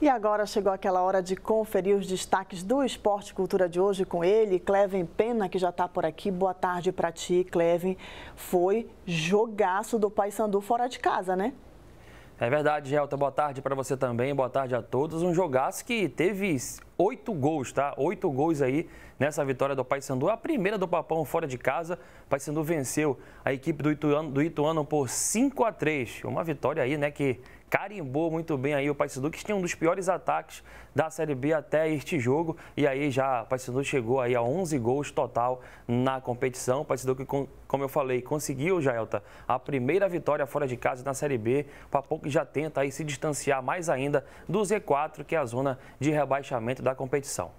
E agora chegou aquela hora de conferir os destaques do Esporte Cultura de hoje com ele, Cleven Pena, que já está por aqui. Boa tarde para ti, Cleven. Foi jogaço do Paysandu fora de casa, né? É verdade, Gelta. Boa tarde para você também. Boa tarde a todos. Um jogaço que teve oito gols, tá? Oito gols aí nessa vitória do Paysandu. A primeira do Papão fora de casa. Paysandu venceu a equipe do Ituano, do Ituano por 5 a 3 Uma vitória aí, né, que carimbou muito bem aí o Paysandu, que tinha um dos piores ataques da Série B até este jogo. E aí já o Paysandu chegou aí a 11 gols total na competição. O Paysandu que, como eu falei, conseguiu, Jaelta, a primeira vitória fora de casa na Série B. O Papão que já tenta aí se distanciar mais ainda do Z4, que é a zona de rebaixamento da da competição.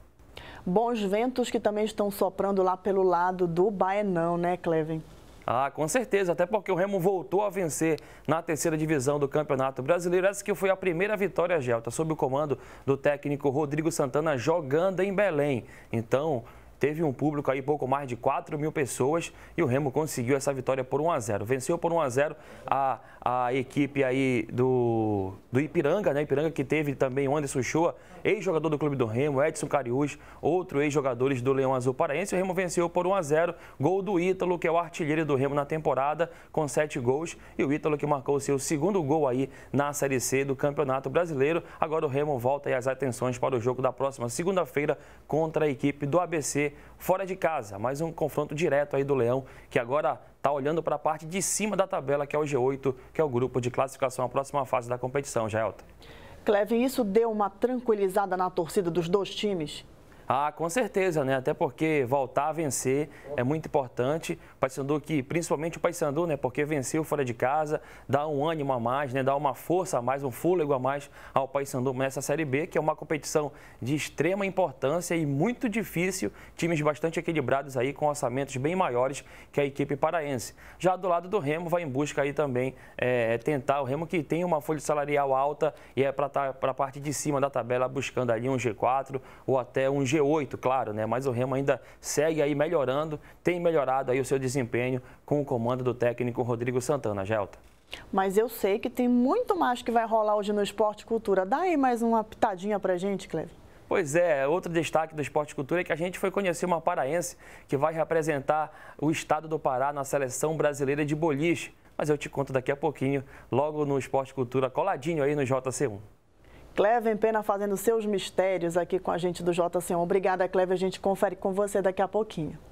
Bons ventos que também estão soprando lá pelo lado do Baenão, né, Clevin? Ah, com certeza, até porque o Remo voltou a vencer na terceira divisão do Campeonato Brasileiro. Essa que foi a primeira vitória, Gelta, sob o comando do técnico Rodrigo Santana, jogando em Belém. Então, teve um público aí pouco mais de 4 mil pessoas e o Remo conseguiu essa vitória por 1 a 0. Venceu por 1 a 0 a, a equipe aí do, do Ipiranga, né? Ipiranga que teve também o Anderson Shoa, ex-jogador do Clube do Remo, Edson Cariús, outro ex-jogadores do Leão Azul Paraense. O Remo venceu por 1 a 0, gol do Ítalo, que é o artilheiro do Remo na temporada, com 7 gols e o Ítalo que marcou o seu segundo gol aí na Série C do Campeonato Brasileiro. Agora o Remo volta aí as atenções para o jogo da próxima segunda-feira contra a equipe do ABC fora de casa. Mais um confronto direto aí do Leão, que agora está olhando para a parte de cima da tabela, que é o G8, que é o grupo de classificação à próxima fase da competição, Jaelta. Cleve, isso deu uma tranquilizada na torcida dos dois times? Ah, com certeza, né? Até porque voltar a vencer é muito importante. O Paysandu que, principalmente o Paysandu, né? Porque venceu fora de casa, dá um ânimo a mais, né? Dá uma força a mais, um fôlego a mais ao Paysandu nessa Série B, que é uma competição de extrema importância e muito difícil. Times bastante equilibrados aí, com orçamentos bem maiores que a equipe paraense. Já do lado do Remo, vai em busca aí também é, é tentar. O Remo que tem uma folha salarial alta e é para tá, a parte de cima da tabela buscando ali um G4 ou até um G oito, claro, né? Mas o Remo ainda segue aí melhorando, tem melhorado aí o seu desempenho com o comando do técnico Rodrigo Santana, Gelta. Mas eu sei que tem muito mais que vai rolar hoje no Esporte Cultura. Dá aí mais uma pitadinha pra gente, Cleve. Pois é, outro destaque do Esporte Cultura é que a gente foi conhecer uma paraense que vai representar o estado do Pará na seleção brasileira de boliche. Mas eu te conto daqui a pouquinho, logo no Esporte Cultura, coladinho aí no JC1. Cleven Pena fazendo seus mistérios aqui com a gente do JCO. Obrigada, Cleve. A gente confere com você daqui a pouquinho.